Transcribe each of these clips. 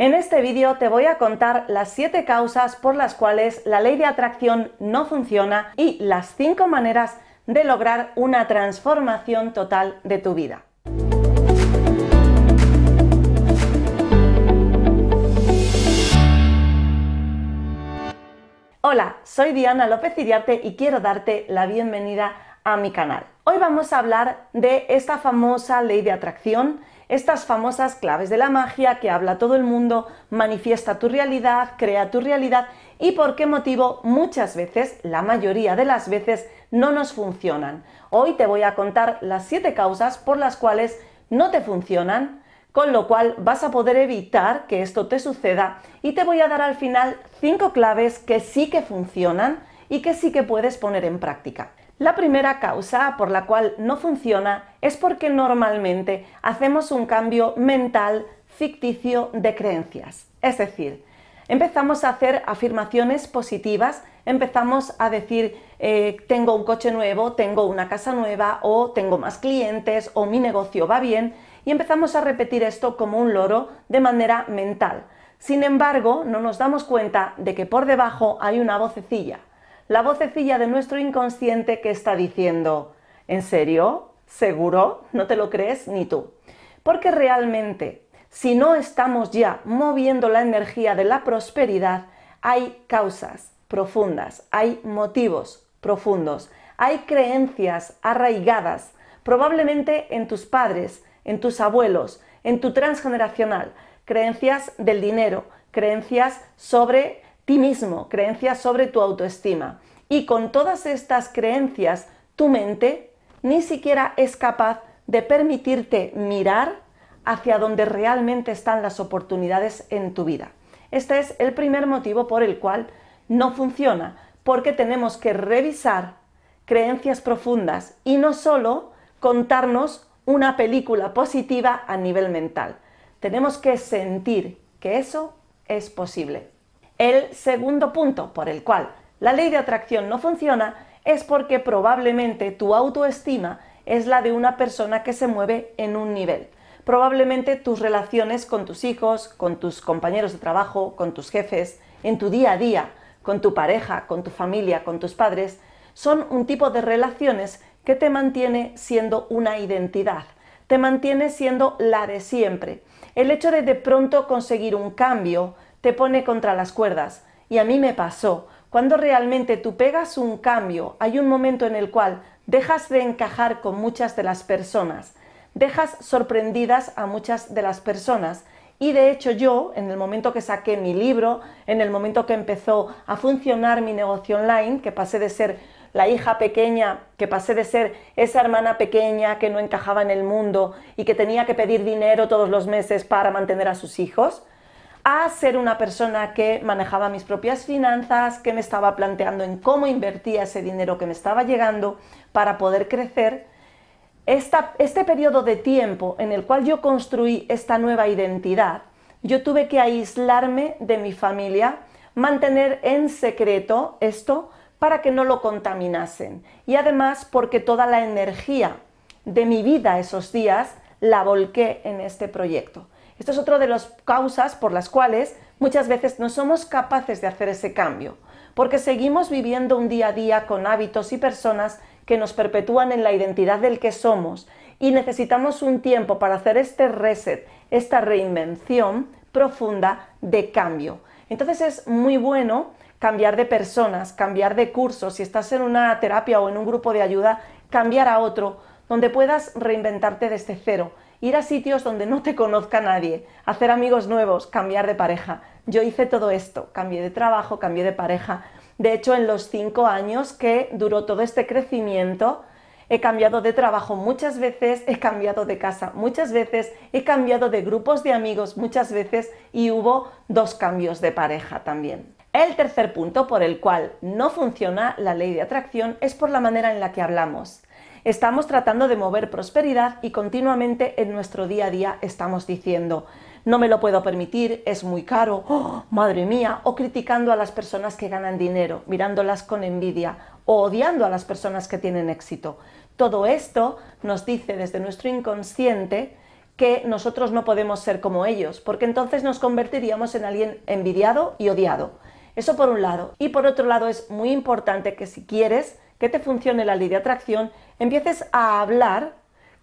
En este vídeo te voy a contar las 7 causas por las cuales la ley de atracción no funciona y las 5 maneras de lograr una transformación total de tu vida. Hola, soy Diana López Iriarte y quiero darte la bienvenida a mi canal. Hoy vamos a hablar de esta famosa ley de atracción estas famosas claves de la magia que habla todo el mundo, manifiesta tu realidad, crea tu realidad y por qué motivo muchas veces, la mayoría de las veces, no nos funcionan. Hoy te voy a contar las 7 causas por las cuales no te funcionan, con lo cual vas a poder evitar que esto te suceda y te voy a dar al final 5 claves que sí que funcionan y que sí que puedes poner en práctica. La primera causa por la cual no funciona es porque normalmente hacemos un cambio mental ficticio de creencias. Es decir, empezamos a hacer afirmaciones positivas, empezamos a decir eh, tengo un coche nuevo, tengo una casa nueva o tengo más clientes o mi negocio va bien y empezamos a repetir esto como un loro de manera mental. Sin embargo, no nos damos cuenta de que por debajo hay una vocecilla la vocecilla de nuestro inconsciente que está diciendo, ¿en serio? ¿Seguro? ¿No te lo crees ni tú? Porque realmente, si no estamos ya moviendo la energía de la prosperidad, hay causas profundas, hay motivos profundos, hay creencias arraigadas, probablemente en tus padres, en tus abuelos, en tu transgeneracional, creencias del dinero, creencias sobre ti mismo, creencias sobre tu autoestima. Y con todas estas creencias, tu mente ni siquiera es capaz de permitirte mirar hacia donde realmente están las oportunidades en tu vida. Este es el primer motivo por el cual no funciona, porque tenemos que revisar creencias profundas y no solo contarnos una película positiva a nivel mental. Tenemos que sentir que eso es posible. El segundo punto por el cual la ley de atracción no funciona es porque probablemente tu autoestima es la de una persona que se mueve en un nivel. Probablemente tus relaciones con tus hijos, con tus compañeros de trabajo, con tus jefes, en tu día a día, con tu pareja, con tu familia, con tus padres, son un tipo de relaciones que te mantiene siendo una identidad, te mantiene siendo la de siempre. El hecho de de pronto conseguir un cambio, te pone contra las cuerdas. Y a mí me pasó. Cuando realmente tú pegas un cambio, hay un momento en el cual dejas de encajar con muchas de las personas, dejas sorprendidas a muchas de las personas. Y de hecho yo, en el momento que saqué mi libro, en el momento que empezó a funcionar mi negocio online, que pasé de ser la hija pequeña, que pasé de ser esa hermana pequeña que no encajaba en el mundo y que tenía que pedir dinero todos los meses para mantener a sus hijos, a ser una persona que manejaba mis propias finanzas, que me estaba planteando en cómo invertía ese dinero que me estaba llegando para poder crecer. este periodo de tiempo en el cual yo construí esta nueva identidad, yo tuve que aislarme de mi familia, mantener en secreto esto para que no lo contaminasen. Y además porque toda la energía de mi vida esos días la volqué en este proyecto. Esto es otra de las causas por las cuales muchas veces no somos capaces de hacer ese cambio, porque seguimos viviendo un día a día con hábitos y personas que nos perpetúan en la identidad del que somos y necesitamos un tiempo para hacer este reset, esta reinvención profunda de cambio. Entonces es muy bueno cambiar de personas, cambiar de curso, si estás en una terapia o en un grupo de ayuda, cambiar a otro, donde puedas reinventarte desde cero ir a sitios donde no te conozca nadie, hacer amigos nuevos, cambiar de pareja. Yo hice todo esto, cambié de trabajo, cambié de pareja. De hecho, en los cinco años que duró todo este crecimiento, he cambiado de trabajo muchas veces, he cambiado de casa muchas veces, he cambiado de grupos de amigos muchas veces y hubo dos cambios de pareja también. El tercer punto por el cual no funciona la ley de atracción es por la manera en la que hablamos. Estamos tratando de mover prosperidad y continuamente en nuestro día a día estamos diciendo, no me lo puedo permitir, es muy caro, ¡oh, madre mía, o criticando a las personas que ganan dinero, mirándolas con envidia o odiando a las personas que tienen éxito. Todo esto nos dice desde nuestro inconsciente que nosotros no podemos ser como ellos, porque entonces nos convertiríamos en alguien envidiado y odiado. Eso por un lado. Y por otro lado es muy importante que si quieres que te funcione la ley de atracción, empieces a hablar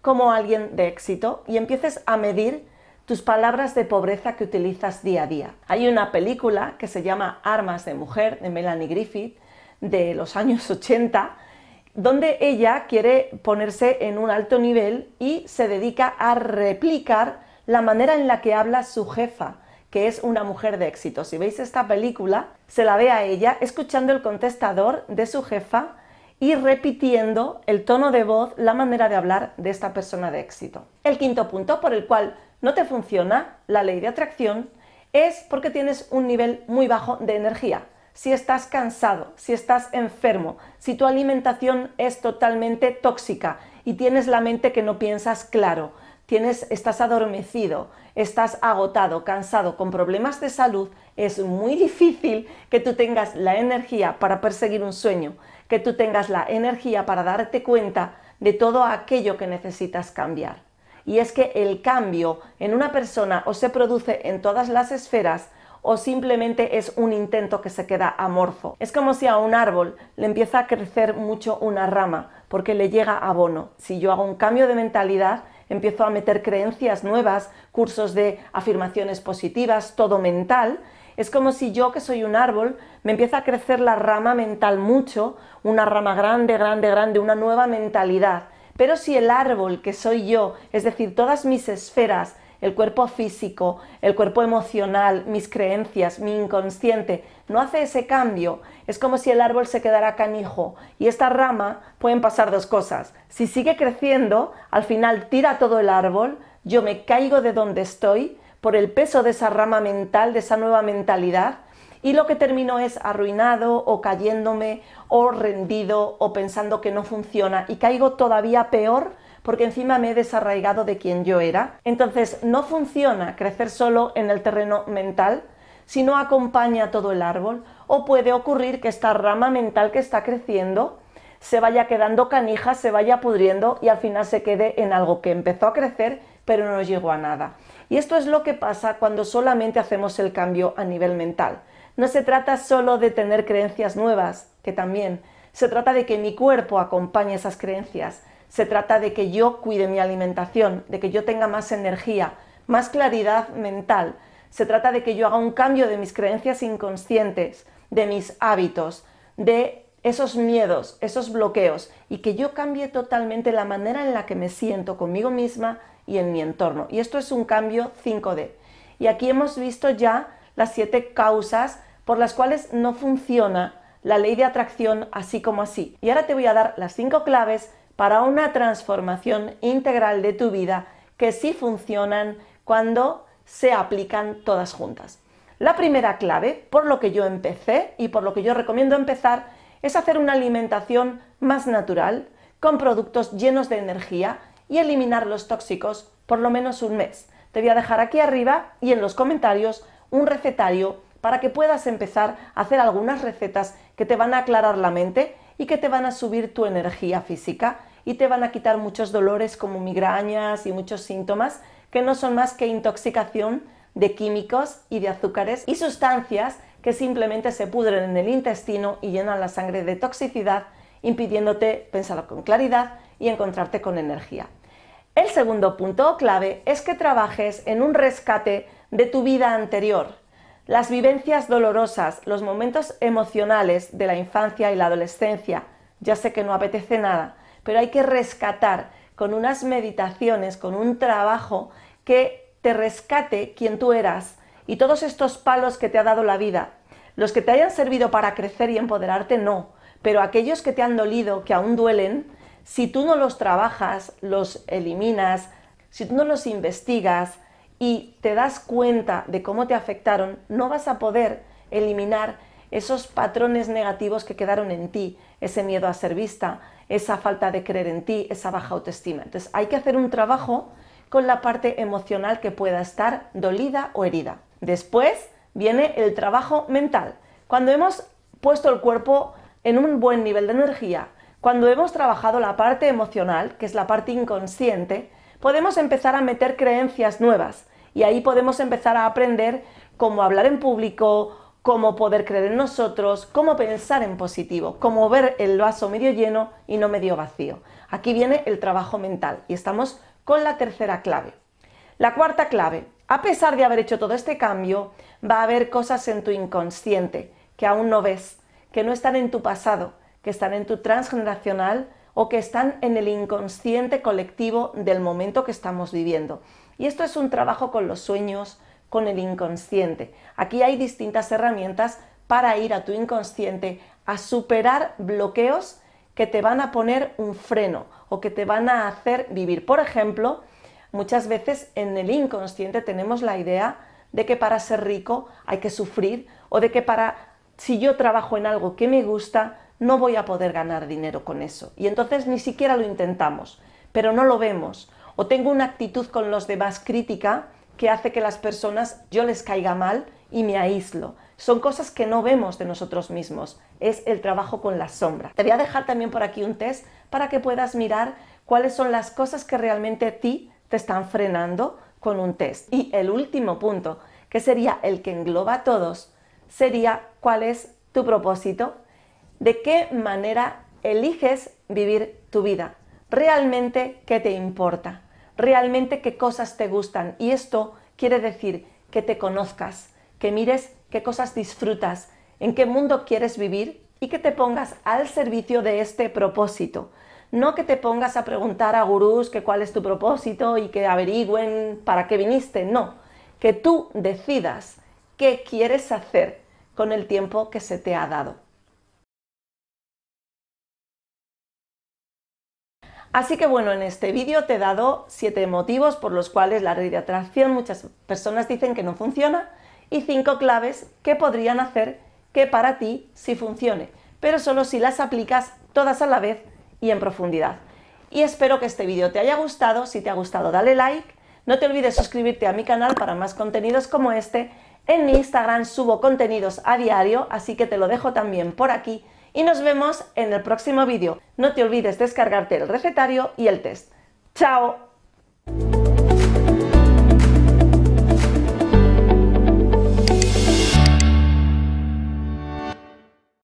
como alguien de éxito y empieces a medir tus palabras de pobreza que utilizas día a día. Hay una película que se llama Armas de Mujer de Melanie Griffith de los años 80, donde ella quiere ponerse en un alto nivel y se dedica a replicar la manera en la que habla su jefa, que es una mujer de éxito. Si veis esta película, se la ve a ella escuchando el contestador de su jefa y repitiendo el tono de voz, la manera de hablar de esta persona de éxito. El quinto punto por el cual no te funciona la ley de atracción es porque tienes un nivel muy bajo de energía. Si estás cansado, si estás enfermo, si tu alimentación es totalmente tóxica y tienes la mente que no piensas claro, tienes, estás adormecido, estás agotado, cansado, con problemas de salud, es muy difícil que tú tengas la energía para perseguir un sueño que tú tengas la energía para darte cuenta de todo aquello que necesitas cambiar. Y es que el cambio en una persona o se produce en todas las esferas o simplemente es un intento que se queda amorfo. Es como si a un árbol le empieza a crecer mucho una rama porque le llega abono. Si yo hago un cambio de mentalidad, empiezo a meter creencias nuevas, cursos de afirmaciones positivas, todo mental, es como si yo, que soy un árbol, me empieza a crecer la rama mental mucho, una rama grande, grande, grande, una nueva mentalidad. Pero si el árbol, que soy yo, es decir, todas mis esferas, el cuerpo físico, el cuerpo emocional, mis creencias, mi inconsciente, no hace ese cambio, es como si el árbol se quedara canijo. Y esta rama pueden pasar dos cosas. Si sigue creciendo, al final tira todo el árbol, yo me caigo de donde estoy, por el peso de esa rama mental, de esa nueva mentalidad, y lo que termino es arruinado o cayéndome o rendido o pensando que no funciona y caigo todavía peor porque encima me he desarraigado de quien yo era. Entonces no funciona crecer solo en el terreno mental si no acompaña todo el árbol o puede ocurrir que esta rama mental que está creciendo se vaya quedando canija, se vaya pudriendo y al final se quede en algo que empezó a crecer pero no llego a nada. Y esto es lo que pasa cuando solamente hacemos el cambio a nivel mental. No se trata solo de tener creencias nuevas, que también, se trata de que mi cuerpo acompañe esas creencias, se trata de que yo cuide mi alimentación, de que yo tenga más energía, más claridad mental, se trata de que yo haga un cambio de mis creencias inconscientes, de mis hábitos, de esos miedos, esos bloqueos, y que yo cambie totalmente la manera en la que me siento conmigo misma y en mi entorno. Y esto es un cambio 5D. Y aquí hemos visto ya las siete causas por las cuales no funciona la ley de atracción así como así. Y ahora te voy a dar las cinco claves para una transformación integral de tu vida que sí funcionan cuando se aplican todas juntas. La primera clave, por lo que yo empecé y por lo que yo recomiendo empezar, es hacer una alimentación más natural, con productos llenos de energía, y eliminar los tóxicos por lo menos un mes. Te voy a dejar aquí arriba y en los comentarios un recetario para que puedas empezar a hacer algunas recetas que te van a aclarar la mente y que te van a subir tu energía física y te van a quitar muchos dolores como migrañas y muchos síntomas que no son más que intoxicación de químicos y de azúcares y sustancias que simplemente se pudren en el intestino y llenan la sangre de toxicidad, impidiéndote pensar con claridad y encontrarte con energía. El segundo punto clave es que trabajes en un rescate de tu vida anterior, las vivencias dolorosas, los momentos emocionales de la infancia y la adolescencia. Ya sé que no apetece nada, pero hay que rescatar con unas meditaciones, con un trabajo que te rescate quien tú eras y todos estos palos que te ha dado la vida. Los que te hayan servido para crecer y empoderarte, no, pero aquellos que te han dolido, que aún duelen, si tú no los trabajas, los eliminas, si tú no los investigas y te das cuenta de cómo te afectaron, no vas a poder eliminar esos patrones negativos que quedaron en ti, ese miedo a ser vista, esa falta de creer en ti, esa baja autoestima. Entonces hay que hacer un trabajo con la parte emocional que pueda estar dolida o herida. Después viene el trabajo mental. Cuando hemos puesto el cuerpo en un buen nivel de energía, cuando hemos trabajado la parte emocional, que es la parte inconsciente, podemos empezar a meter creencias nuevas y ahí podemos empezar a aprender cómo hablar en público, cómo poder creer en nosotros, cómo pensar en positivo, cómo ver el vaso medio lleno y no medio vacío. Aquí viene el trabajo mental y estamos con la tercera clave. La cuarta clave, a pesar de haber hecho todo este cambio, va a haber cosas en tu inconsciente que aún no ves, que no están en tu pasado, que están en tu transgeneracional o que están en el inconsciente colectivo del momento que estamos viviendo. Y esto es un trabajo con los sueños, con el inconsciente. Aquí hay distintas herramientas para ir a tu inconsciente a superar bloqueos que te van a poner un freno o que te van a hacer vivir. Por ejemplo, muchas veces en el inconsciente tenemos la idea de que para ser rico hay que sufrir o de que para si yo trabajo en algo que me gusta no voy a poder ganar dinero con eso. Y entonces ni siquiera lo intentamos, pero no lo vemos. O tengo una actitud con los demás crítica que hace que las personas yo les caiga mal y me aíslo. Son cosas que no vemos de nosotros mismos. Es el trabajo con la sombra. Te voy a dejar también por aquí un test para que puedas mirar cuáles son las cosas que realmente a ti te están frenando con un test. Y el último punto, que sería el que engloba a todos, sería cuál es tu propósito de qué manera eliges vivir tu vida, realmente qué te importa, realmente qué cosas te gustan. Y esto quiere decir que te conozcas, que mires qué cosas disfrutas, en qué mundo quieres vivir y que te pongas al servicio de este propósito. No que te pongas a preguntar a gurús que cuál es tu propósito y que averigüen para qué viniste, no, que tú decidas qué quieres hacer con el tiempo que se te ha dado. Así que bueno, en este vídeo te he dado 7 motivos por los cuales la red de atracción muchas personas dicen que no funciona y 5 claves que podrían hacer que para ti sí funcione, pero solo si las aplicas todas a la vez y en profundidad. Y espero que este vídeo te haya gustado, si te ha gustado dale like, no te olvides suscribirte a mi canal para más contenidos como este, en mi Instagram subo contenidos a diario, así que te lo dejo también por aquí y nos vemos en el próximo vídeo. No te olvides descargarte el recetario y el test. ¡Chao!